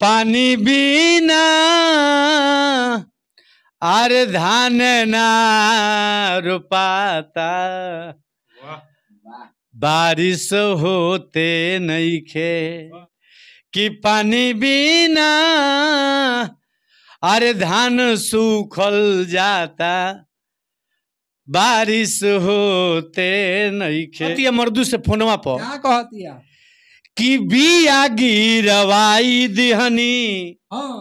पानी बिना आर धान ना रुपाता बारिश होते नहीं खे कि पानी बिना अरे धान सूखल जाता बारिश होते नहीं खे मर्दू से फोनवा पर कि बिया गिरवाई दिहनी हाँ।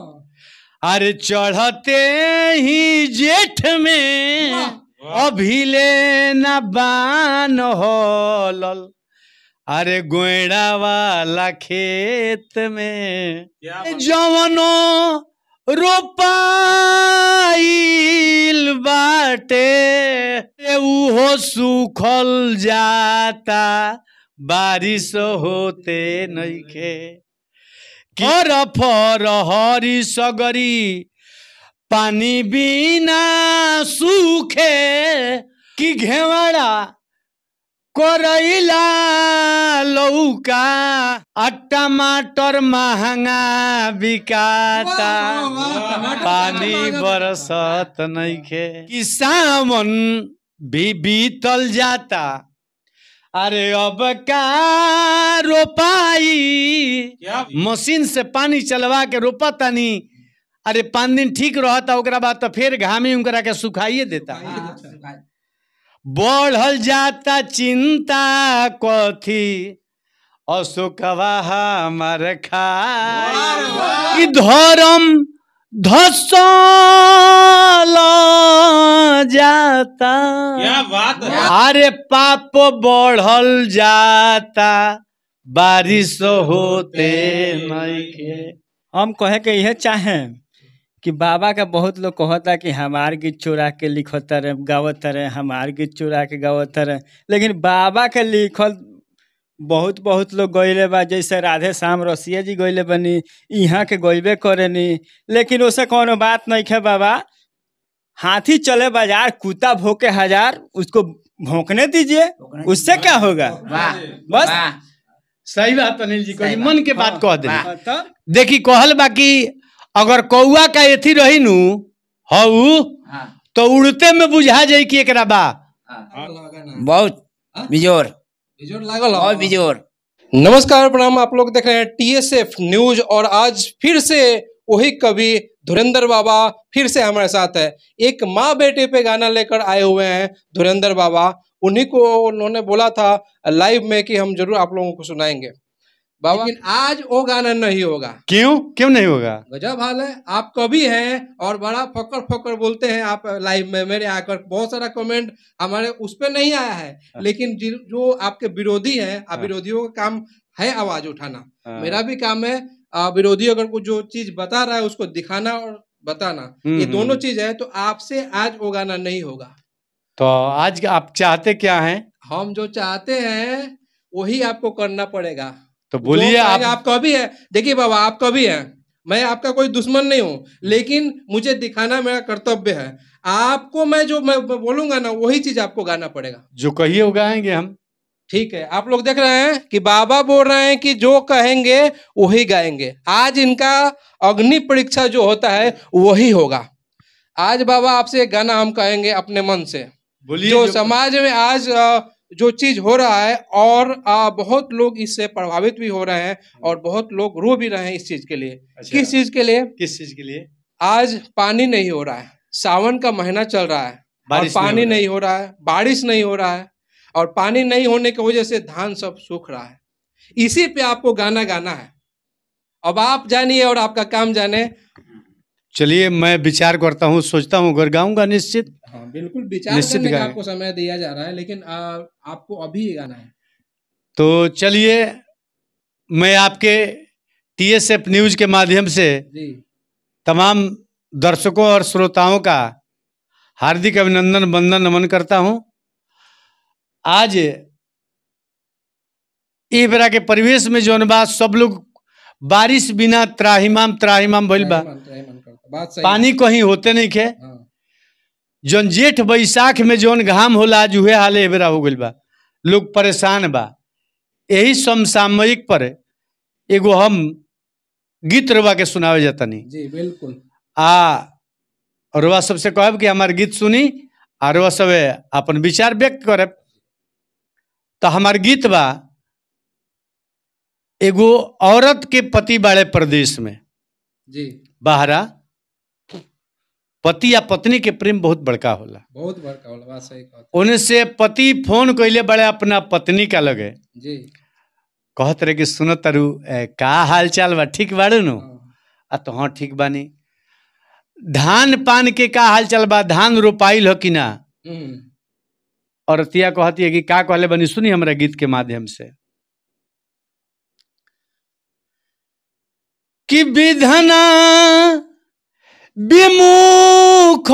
अरे चढ़ते ही जेठ में अभिले न बान लल अरे गोयड़ा वाला खेत में जवनो रोपाइल बाटे उहो सुखल जाता बारिश होते नैखे कर फर हरि सगरी पानी बिना सुखे कि घेवाडा करैला लौका टमाटर महंगा बिकाता पानी बरसत नैखे कि सावन भी जाता अरे अब का रोपाई मशीन से पानी चलवा के रोपा तनी अरे पाँच दिन ठीक रहता बाद तो फिर घामी उनकरा के सुखाइए देता बढ़ल जाता चिंता कथी असुखवा हमारे खा धर्म जाता क्या बात है अरे पाप बढ़ल जाता बारिश तो होते के हम कहे के यह चाहे कि बाबा का बहुत लोग कहता कि हमार गीत चुरा के लिखोतर रहे गावत रहे हमार गीत चुरा के गावत रहे लेकिन बाबा के लिखल बहुत बहुत लोग गैले बा जैसे राधे श्याम रसिया जी गैले बनी यहाँ के गैबे करेनी लेकिन उसे कोनो बात नहीं है बाबा हाथी चले बाजार कुत्ता भोके हजार उसको भोंकने दीजिए उससे क्या होगा बस सही बात अनिल जी कोई मन के बात कह दे देखी कहल बाकी अगर कौआ का एथी रही नू हऊ हाँ। तो उड़ते में बुझा जाये कि एक बा हाँ। बहुत बिजोर और नमस्कार प्रणाम आप लोग देख रहे हैं टीएसएफ न्यूज और आज फिर से वही कवि धुरेंद्र बाबा फिर से हमारे साथ है एक माँ बेटे पे गाना लेकर आए हुए हैं धुरेंद्र बाबा उन्हीं को उन्होंने बोला था लाइव में कि हम जरूर आप लोगों को सुनाएंगे बाबा लेकिन आज वो गाना नहीं होगा क्यों क्यों नहीं होगा गजब हाल है आप कभी हैं और बड़ा फकर फकर बोलते हैं आप लाइव में मेरे आकर बहुत सारा कमेंट हमारे उस पर नहीं आया है हाँ। लेकिन जो आपके विरोधी हैं आप हाँ। विरोधियों का काम है आवाज उठाना हाँ। मेरा भी काम है विरोधी अगर कुछ जो चीज बता रहा है उसको दिखाना और बताना हम्म, ये दोनों हम्म। चीज है तो आपसे आज वो गाना नहीं होगा तो आज आप चाहते क्या है हम जो चाहते हैं वही आपको करना पड़ेगा तो बोलिए आप... आपका भी है देखिए बाबा आपका भी है मैं आपका कोई दुश्मन नहीं हूँ लेकिन मुझे दिखाना मेरा कर्तव्य है आपको मैं जो मैं बोलूंगा ना वही चीज आपको गाना पड़ेगा जो कहिए वो गाएंगे हम ठीक है आप लोग देख रहे हैं कि बाबा बोल रहे हैं कि जो कहेंगे वही गाएंगे आज इनका अग्नि परीक्षा जो होता है वही होगा आज बाबा आपसे गाना हम कहेंगे अपने मन से बोलिए जो, जो समाज में आज आ, जो चीज हो रहा है और आ, बहुत लोग इससे प्रभावित भी हो रहे हैं हम्म। और बहुत लोग रो भी रहे हैं इस चीज के लिए अच्छा, किस चीज के लिए किस चीज के लिए आज पानी नहीं हो रहा है सावन का महीना चल रहा है और पानी नहीं हो रहा है बारिश नहीं हो रहा है और पानी नहीं होने की वजह से धान सब सूख रहा है इसी पे आपको गाना गाना है अब आप जानिए और आपका काम जाने चलिए मैं विचार करता हूँ सोचता हूँ घर गाऊंगा निश्चित हाँ बिल्कुल विचार निश्चित करने का आपको समय दिया जा रहा है लेकिन आ, आपको अभी ये गाना है तो चलिए मैं आपके टीएसएफ न्यूज के माध्यम से तमाम दर्शकों और श्रोताओं का हार्दिक अभिनंदन वंदन नमन करता हूँ आज इस के परिवेश में जो अनुवाद सब लोग बारिश बिना त्राहिमाम त्राहिमाम भइल बा पानी कहीं होते नहीं खे हाँ। जौन जेठ बैसाख में जौन घाम होला आज उहे हाल एबेरा हो गइल बा लोग परेशान बा यही समसामयिक पर एगो हम गीत रवा के सुनावे जातनी जी बिल्कुल आ रवा सबसे कहब कि हमार गीत सुनी आ रवा सब अपन विचार व्यक्त करब तो हमार गीत बा एगो औरत के पति बड़े प्रदेश में जी बाहरा पति या पत्नी के प्रेम बहुत बड़का होला बहुत बड़का होला सही उनसे पति फोन कैले बड़े अपना पत्नी का लगे जी कहत रहे कि सुन तरु का हाल चाल बा ठीक बाड़ू नो हाँ। आ तो हाँ ठीक बानी धान पान के का हाल चाल बा धान रोपाइल हो कि ना हम्म। औरतिया कहती है कि का कहले बनी सुनी हमारे गीत के माध्यम से कि विधना विमुख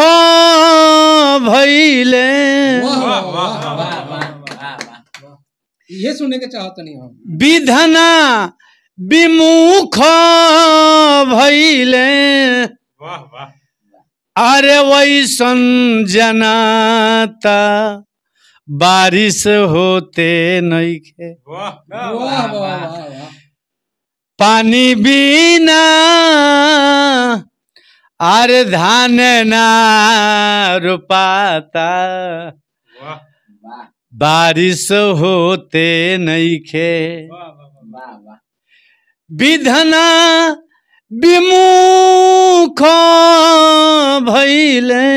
भैले ये सुनने के चाहत नहीं हम विधना विमुख भैले अरे वैसन जनाता बारिश होते नहीं के वाह वाह वाह पानी बिना आर धान ना रुपाता बारिश होते नहीं खे विधना विमुख भैले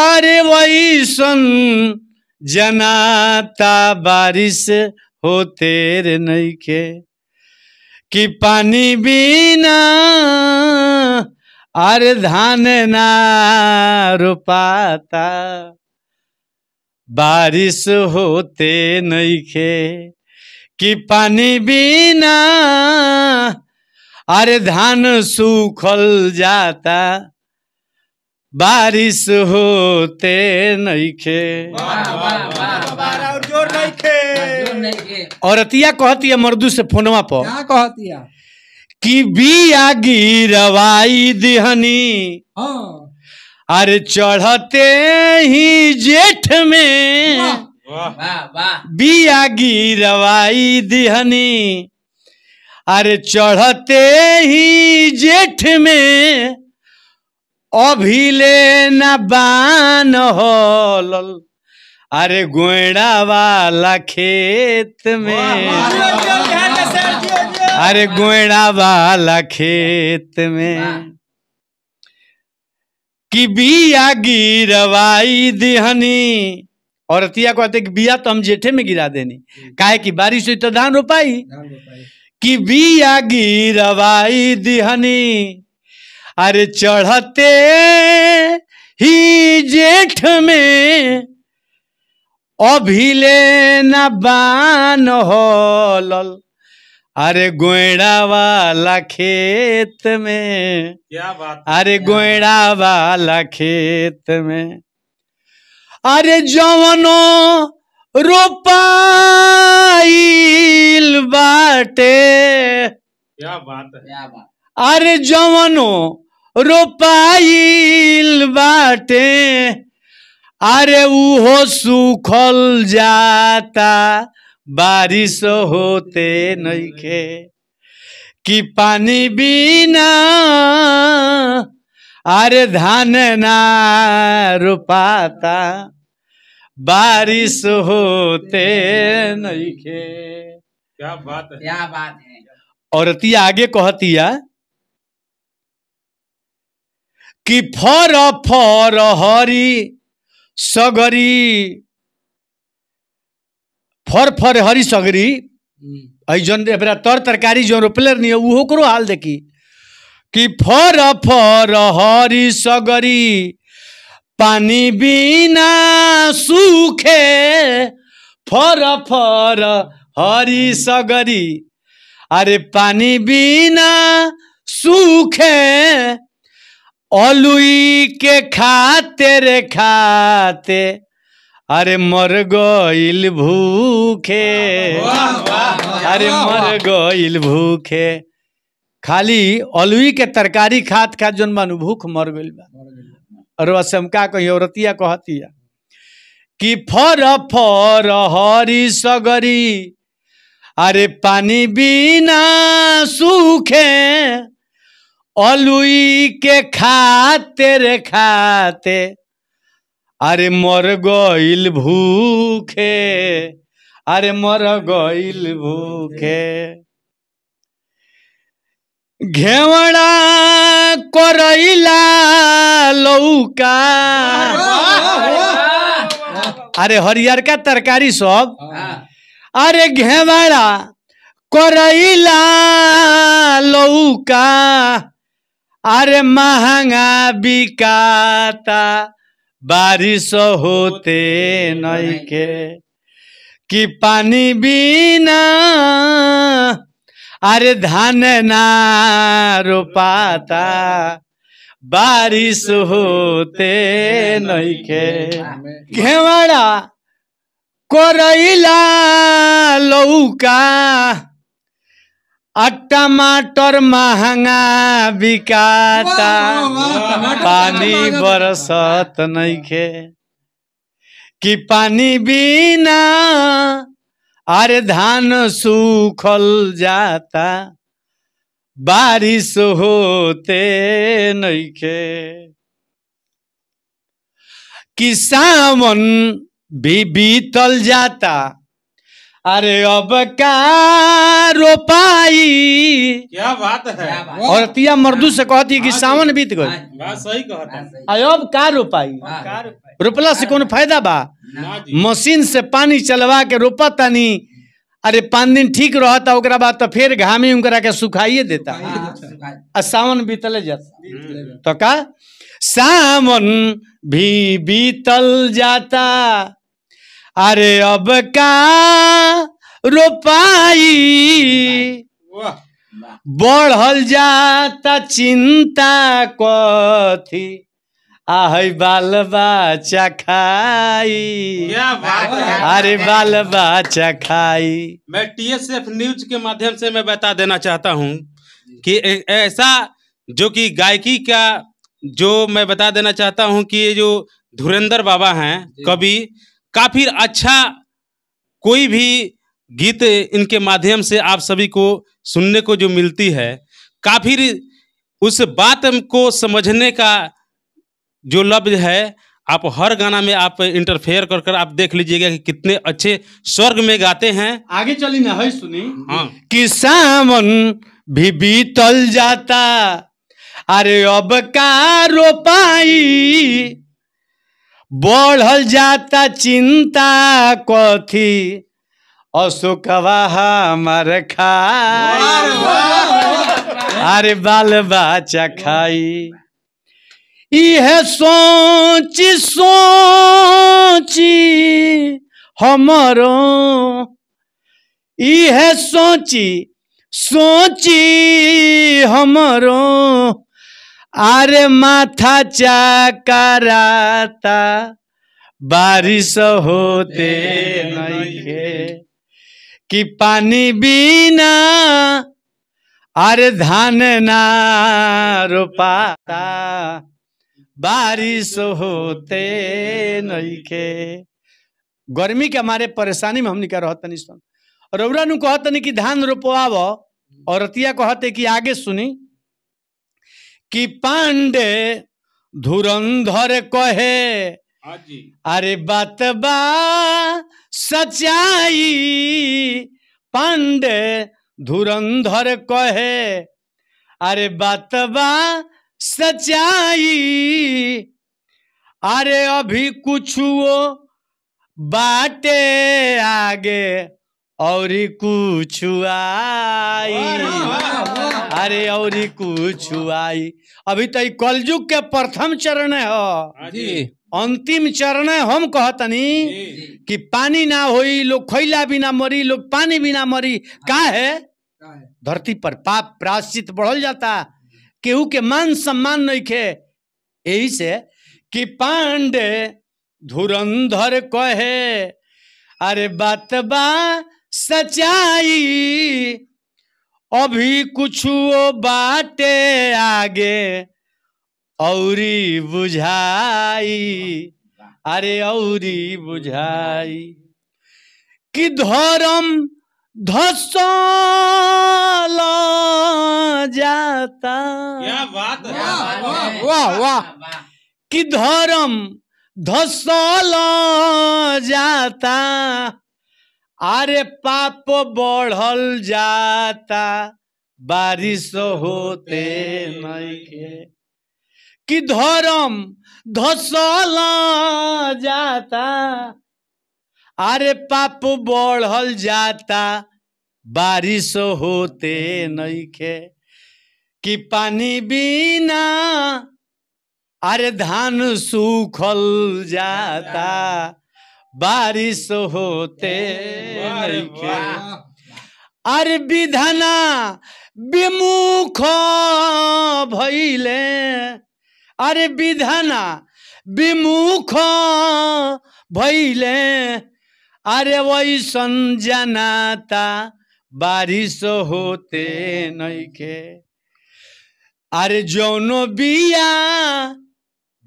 अरे वैसन जनाता बारिश हो तेरे के कि पानी बिना अरे धान ना रोपाता बारिश होते खे कि पानी बिना अरे धान सूखल जाता बारिश होते बार, औरतिया कहती है मर्दू से फोनवा पर क्या कहती है कि बिया गिरवाई दिहनी हाँ। अरे चढ़ते ही जेठ में बिया गिरवाई दिहनी अरे चढ़ते ही जेठ में अभी लेना बान होल अरे गोयड़ा वाला खेत में अरे गोयड़ा वाला खेत में कि बिया गिरवाई दिहनी औरतिया को कहते कि बिया तो हम जेठे में गिरा देनी हम्म। काहे की बारिश हुई तो धान रोपाई कि बिया गिरवाई दिहनी अरे चढ़ते ही जेठ में अभिले न बान अरे गोयड़ा वाला खेत में क्या बात अरे गोयड़ा वाला खेत में अरे जवनो रोपाइल बाटे क्या बात है क्या बात अरे जवनो रोपाइल बाटे अरे उहो सुखल जाता बारिश होते नहीं खे कि पानी बिना अरे धान ना रोपाता बारिश होते नहीं खे क्या बात है क्या बात है औरती आगे कहतिया कि फर फर हरी सगरी फर फर हरी सगरी है जन तर तरकारी जो रोपले नहीं ओकरो हाल देखी कि फर फर हरी सगरी पानी बिना सुखे फर फर हरी सगरी अरे पानी बिना सुखे अलुई के खाते रे खाते अरे मर गइल भूखे अरे मर गइल भूखे खाली अलुई के तरकारी खात खा जोन मानु भूख मर गइल बा और असमका कही औरतिया कहतिया कि फर फर हरी सगरी अरे पानी बिना सूखे अलुई के खाते रे खाते अरे मर गईल भूखे अरे मर गईल भूखे घेवड़ा करैला लौका अरे हरियर का तरकारी सब अरे घेवड़ा करैला लौका अरे महंगा बिकाता बारिश होते नहीं के कि पानी बिना अरे धान ना रोपाता बारिश होते नहीं के घेवाड़ा कोरइला लौका टमाटर महंगा बिकाता पानी बरसत खे कि पानी बिना अरे धान सूखल जाता बारिश होते नहीं खे किसान भी बीतल जाता अरे अब का रोपाई क्या बात है और तिया मर्दू से कहती कि हाँ सावन बीत गई हाँ सही अब का रोपाई हाँ। रोपला से कोई फायदा बा मशीन से पानी चलवा के रोपा तनी अरे पाँच दिन ठीक रहता ओकरा बाद तो फिर घामे उकरा के सुखाइए देता आ सावन बीतल हम्म। जाता तो का सावन भी बीतल जाता अरे अब का रोपाई बढ़ल जाता चिंता कथी आई बाल बाचा खाई अरे बाल बाचा खाई मैं टीएसएफ न्यूज के माध्यम से मैं बता देना चाहता हूँ कि ऐसा जो कि गायकी का जो मैं बता देना चाहता हूँ कि ये जो धुरेंद्र बाबा हैं कवि काफ़ी अच्छा कोई भी गीत इनके माध्यम से आप सभी को सुनने को जो मिलती है काफ़ी उस बात को समझने का जो लफ्ज है आप हर गाना में आप इंटरफेयर कर कर आप देख लीजिएगा कि कितने अच्छे स्वर्ग में गाते हैं आगे चली ना है सुनी हाँ कि सावन भी बीतल जाता अरे अब का रोपाई बढ़ल जाता चिंता कथी अशोकवा हमार खाई अरे बाल बच्चा खाई इह सोची सोची हमारो इह सोची सोची हमारो आरे माथा कराता बारिश होते नइखे कि पानी बिना अरे धान ना रोपाता बारिश होते के गर्मी के हमारे परेशानी में हमने क्या रहतनी सन रौरा नु कहतनी कि धान रोपवाव औरतिया कहते कि आगे सुनी कि पांडे धुरंधर कहे हाँ अरे बात बा सच्चाई पांडे धुरंधर कहे अरे बात बा सच्चाई अरे अभी कुछ वो बाटे आगे और कुछ आई अरे और कुछ आई अभी तो कलयुग के प्रथम चरण है हाँ अंतिम चरण हम कहतनी कि पानी ना होई लोग खैला बिना मरी लोग पानी बिना मरी का हाँ है धरती पर पाप प्राश्चित बढ़ल जाता केहू के मान सम्मान नहीं खे यही से कि पांडे धुरंधर कहे अरे बात बा सच्चाई अभी कुछ वो बाटे आगे औरी बुझाई अरे औरी बुझाई कि धर्म धसल जाता क्या बात वाह वाह वाह कि धर्म धसल जाता अरे पाप बढ़ल जाता बारिश तो होते के कि धर्म धसल जाता अरे पाप बढ़ल जाता बारिश तो होते के कि पानी बिना अरे धान सूखल जाता बारिश तो होते अरबी विमुख भैले अरे विमुख भैले अरे वैसन जनाता बारिश तो होते नइखे अरे जौनो बिया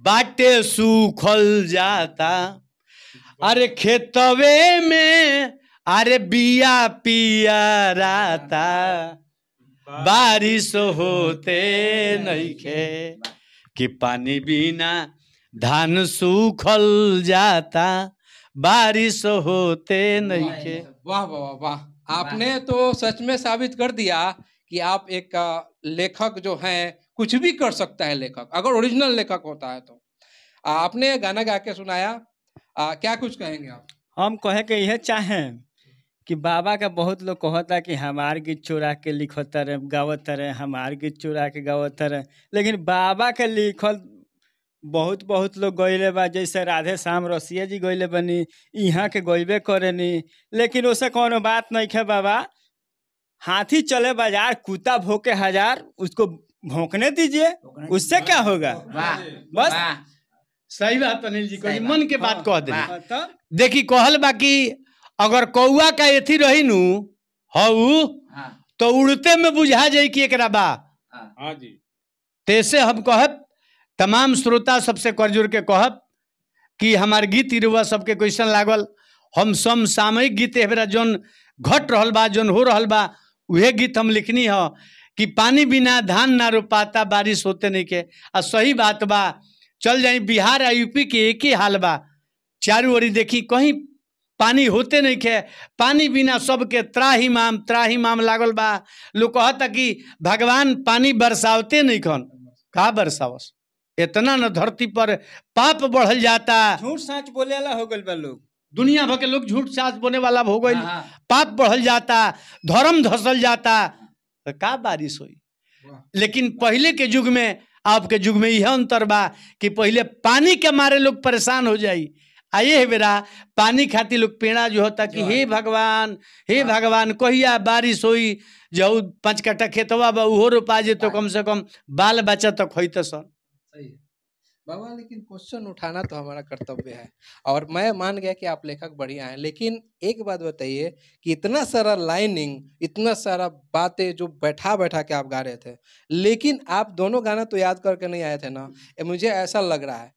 बाटे सूखल जाता अरे खेतवे में अरे बिया पिया राता बारिश होते नहीं खे कि पानी बिना धान सूखल जाता बारिश होते नहीं खे वाह वाह वाह आपने तो सच में साबित कर दिया कि आप एक लेखक जो हैं कुछ भी कर सकता है लेखक अगर ओरिजिनल लेखक होता है तो आपने गाना गा के सुनाया आ, क्या कुछ कहेंगे आप हम कहे के यह चाहे कि बाबा का बहुत लोग कहता कि हमार गीत चुरा के लिखतर है गावतर है हमार गीत चुरा के गावतर है लेकिन बाबा के लिखल बहुत बहुत लोग गैले बा जैसे राधे श्याम रसिया जी गैले बनी यहाँ के गैबे करनी लेकिन उससे कोनो बात नहीं है बाबा हाथी चले बाजार कुत्ता भोके हजार उसको भोंकने दीजिए उससे क्या होगा बस सही बात अनिल जी को मन के बात हाँ, कह दे देखी कहल बाकी अगर कौआ का एथी रही नु हऊ हाँ। तो उड़ते में बुझा जाए कि एक बा हाँ। जी तैसे हम कह तमाम श्रोता सबसे करजुर के कहब कि हमार गीत रुआ सबके क्वेश्चन लागल हम सम सामयिक गीत एबरा जोन घट रहल बा जोन हो रहल बा उहे गीत हम लिखनी है कि पानी बिना धान ना रोपाता बारिश होते नहीं के आ सही बात बा चल जाई बिहार आ यूपी के एक ही हाल बा चारू ओरी देखी कहीं पानी होते नहीं खे पानी बिना सबके त्राही माम त्राही माम लागल बा लोग कहता कि भगवान पानी बरसावते नहीं खन कहा बरसावस इतना न धरती पर पाप बढ़ल जाता झूठ साँच बोले वाला हो गल बा लोग दुनिया भर के लोग झूठ साँच बोले वाला हो गए हाँ, हाँ। पाप बढ़ल जाता धर्म धसल जाता का बारिश हुई लेकिन पहले के युग में आपके युग में यह अंतर बा कि पहले पानी के मारे लोग परेशान हो जाई आइए है बेरा पानी खाती लोग पेड़ा जो होता कि हे भगवान हे हाँ। भगवान कहिया बारिश होई जो पाँच कट्ठा खेतवा बा उहो रोपा जे तो हाँ। कम से कम बाल बच्चा तक तो सर सन बाबा लेकिन क्वेश्चन उठाना तो हमारा कर्तव्य है और मैं मान गया कि आप लेखक बढ़िया हैं लेकिन एक बात बताइए कि इतना सारा लाइनिंग इतना सारा बातें जो बैठा बैठा के आप गा रहे थे लेकिन आप दोनों गाना तो याद करके नहीं आए थे ना मुझे ऐसा लग रहा है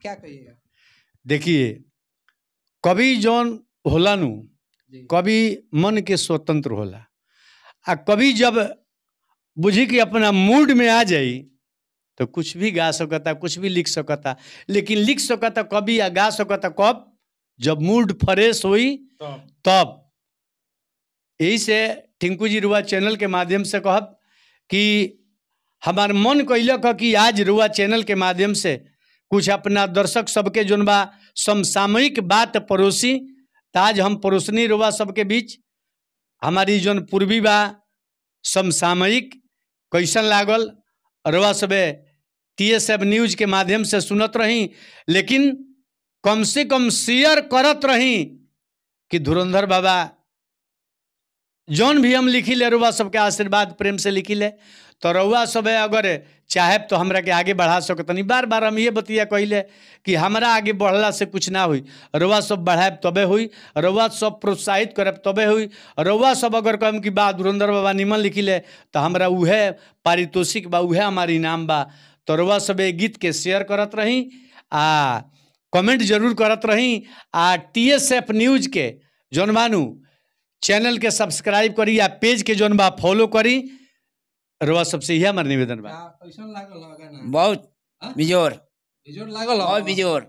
क्या कहिएगा देखिए कभी जौन होला नु कभी मन के स्वतंत्र होला आ कभी जब बुझी कि अपना मूड में आ जाए तो कुछ भी गा सकता कुछ भी लिख सकता लेकिन लिख सकता कभी या गा सकता कब जब मूड फ्रेश हुई तब यही से टिंकू जी रुआ चैनल के माध्यम से कहब कि हमार मन कैल कि आज रुआ चैनल के माध्यम से कुछ अपना दर्शक सबके जोन बा समसामयिक बात पड़ोसी ताज हम पड़ोसनी रुआ सबके बीच हमारी जोन पूर्वी बा समसामयिक कैसन लागल रवा सबे टी एस एफ न्यूज के माध्यम से सुनत रही लेकिन कम से कम शेयर करत रही कि धुरंधर बाबा जौन भी हम लिखी ले अरुआ सबके आशीर्वाद प्रेम से लिखी ले तो रउआ सब अगर चाहे तो हमरा के आगे बढ़ा सकतनी बार बार हम ये बतिया कहले कि हमारा आगे बढ़ला से कुछ ना हुई रउआ सब बढ़ाएब तबे हुई रउआ सब प्रोत्साहित करब तबे हुई रउआ सब अगर कहम कि बा धुरंधर बाबा निमन लिखिले तो हमारा उ पारितोषिक बा उ हमार इनाम बा तो रउआ सब ये गीत के शेयर करत रही आ कमेंट जरूर करत रही आ टी एस एफ न्यूज के जौन चैनल के सब्सक्राइब करी या पेज के जौन बा फॉलो करी रुआ सबसे इहे हमर निवेदन बा कैसन लागल लगाना बहुत बिजोर बिजोर लागल ओ बिजोर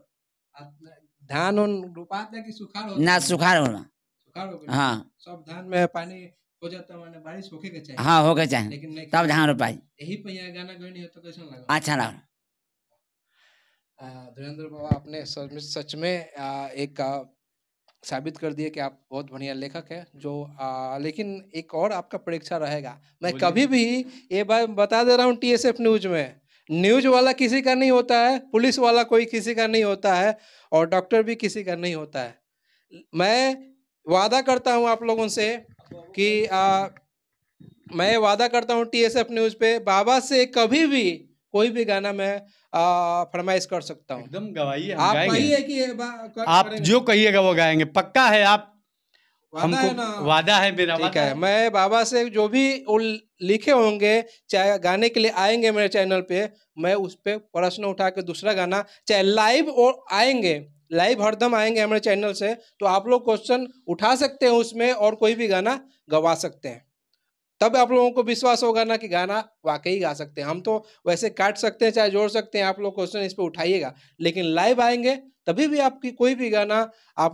धान उन रोपा दे कि सुखाड़ हो ना सुखाड़ हो सुखाड़ हो हां सब धान में पानी हो जाता माने बारिश होके के चाहिए हां होके चाहिए लेकिन तब धान रोपाई यही पहिया गाना गनी हो तो कैसन लागल अच्छा लागल धुरेंद्र बाबा आपने सच में एक साबित कर दिए कि आप बहुत बढ़िया लेखक है जो आ, लेकिन एक और आपका परीक्षा रहेगा मैं कभी भी ये बात बता दे रहा हूँ टी न्यूज में न्यूज वाला किसी का नहीं होता है पुलिस वाला कोई किसी का नहीं होता है और डॉक्टर भी किसी का नहीं होता है मैं वादा करता हूँ आप लोगों से कि आ, मैं वादा करता हूँ टी न्यूज़ पे बाबा से कभी भी कोई भी गाना मैं फरमाइश कर सकता हूँ एकदम गवाही आप कहिए कि आप जो कहिएगा वो गाएंगे पक्का है आप हमको वादा है मेरा ठीक है मैं बाबा से जो भी लिखे होंगे चाहे गाने के लिए आएंगे मेरे चैनल पे मैं उस पर प्रश्न उठा के दूसरा गाना चाहे लाइव और आएंगे लाइव हरदम आएंगे हमारे चैनल से तो आप लोग क्वेश्चन उठा सकते हैं उसमें और कोई भी गाना गवा सकते हैं तब आप लोगों को विश्वास होगा ना कि गाना वाकई गा सकते हैं हम तो वैसे काट सकते हैं चाहे जोड़ सकते हैं आप लोग क्वेश्चन इस पर उठाइएगा लेकिन लाइव आएंगे तभी भी आपकी कोई भी गाना आप